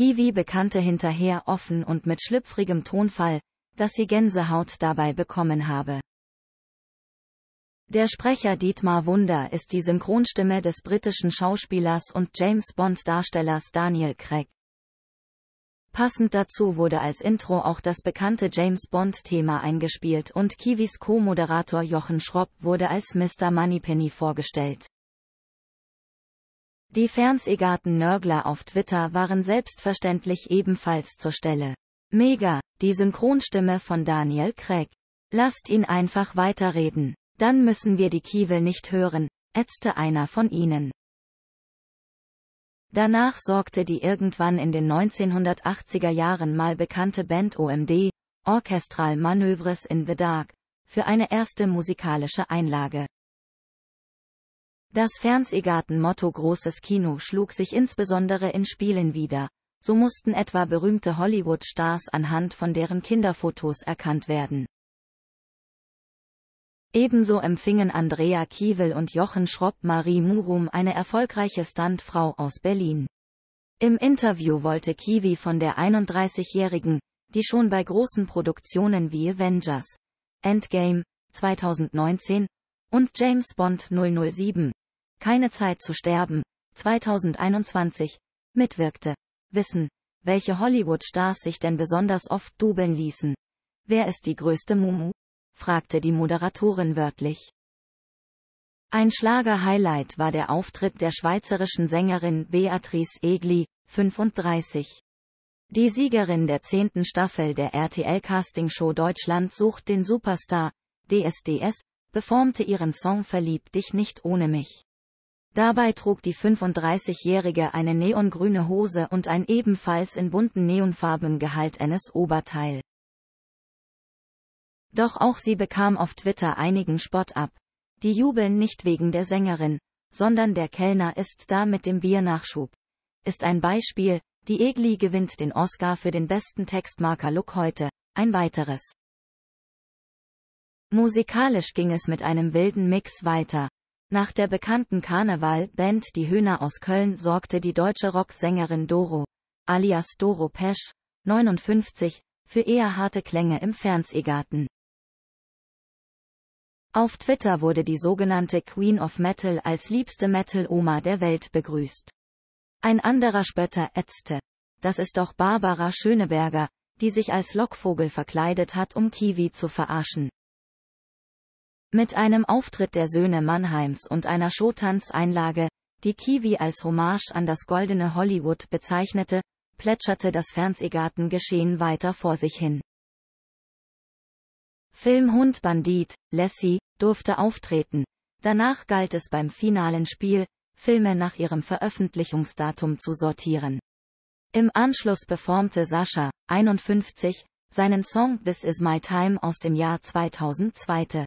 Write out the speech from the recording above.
Kiwi bekannte hinterher offen und mit schlüpfrigem Tonfall, dass sie Gänsehaut dabei bekommen habe. Der Sprecher Dietmar Wunder ist die Synchronstimme des britischen Schauspielers und James Bond-Darstellers Daniel Craig. Passend dazu wurde als Intro auch das bekannte James Bond-Thema eingespielt und Kiwis Co-Moderator Jochen Schropp wurde als Mr. Moneypenny vorgestellt. Die Fernsehgarten Nörgler auf Twitter waren selbstverständlich ebenfalls zur Stelle. Mega, die Synchronstimme von Daniel Craig. Lasst ihn einfach weiterreden. Dann müssen wir die Kiewe nicht hören, ätzte einer von ihnen. Danach sorgte die irgendwann in den 1980er Jahren mal bekannte Band OMD, Orchestral Manövres in the Dark, für eine erste musikalische Einlage. Das Fernsehgarten-Motto Großes Kino schlug sich insbesondere in Spielen wieder. so mussten etwa berühmte Hollywood-Stars anhand von deren Kinderfotos erkannt werden. Ebenso empfingen Andrea Kiewel und Jochen Schropp Marie Murum eine erfolgreiche Stuntfrau aus Berlin. Im Interview wollte Kiwi von der 31-Jährigen, die schon bei großen Produktionen wie Avengers, Endgame, 2019 und James Bond 007, keine Zeit zu sterben, 2021, mitwirkte. Wissen, welche Hollywood-Stars sich denn besonders oft dubeln ließen. Wer ist die größte Mumu? fragte die Moderatorin wörtlich. Ein Schlager-Highlight war der Auftritt der schweizerischen Sängerin Beatrice Egli, 35. Die Siegerin der zehnten Staffel der RTL-Castingshow Deutschland sucht den Superstar, DSDS, beformte ihren Song Verlieb dich nicht ohne mich. Dabei trug die 35-Jährige eine neongrüne Hose und ein ebenfalls in bunten Neonfarben gehaltenes Oberteil. Doch auch sie bekam auf Twitter einigen Spott ab. Die jubeln nicht wegen der Sängerin, sondern der Kellner ist da mit dem Biernachschub. Ist ein Beispiel, die Egli gewinnt den Oscar für den besten Textmarker-Look heute, ein weiteres. Musikalisch ging es mit einem wilden Mix weiter. Nach der bekannten Karneval-Band Die Höhner aus Köln sorgte die deutsche Rocksängerin Doro, alias Doro Pesch, 59, für eher harte Klänge im Fernsehgarten. Auf Twitter wurde die sogenannte Queen of Metal als liebste Metal-Oma der Welt begrüßt. Ein anderer Spötter ätzte. Das ist doch Barbara Schöneberger, die sich als Lockvogel verkleidet hat, um Kiwi zu verarschen. Mit einem Auftritt der Söhne Mannheims und einer Showtanzeinlage, die Kiwi als Hommage an das goldene Hollywood bezeichnete, plätscherte das Fernsehgartengeschehen weiter vor sich hin. Film Hund Bandit, Lassie, durfte auftreten. Danach galt es beim finalen Spiel, Filme nach ihrem Veröffentlichungsdatum zu sortieren. Im Anschluss performte Sascha, 51, seinen Song This Is My Time aus dem Jahr 2002.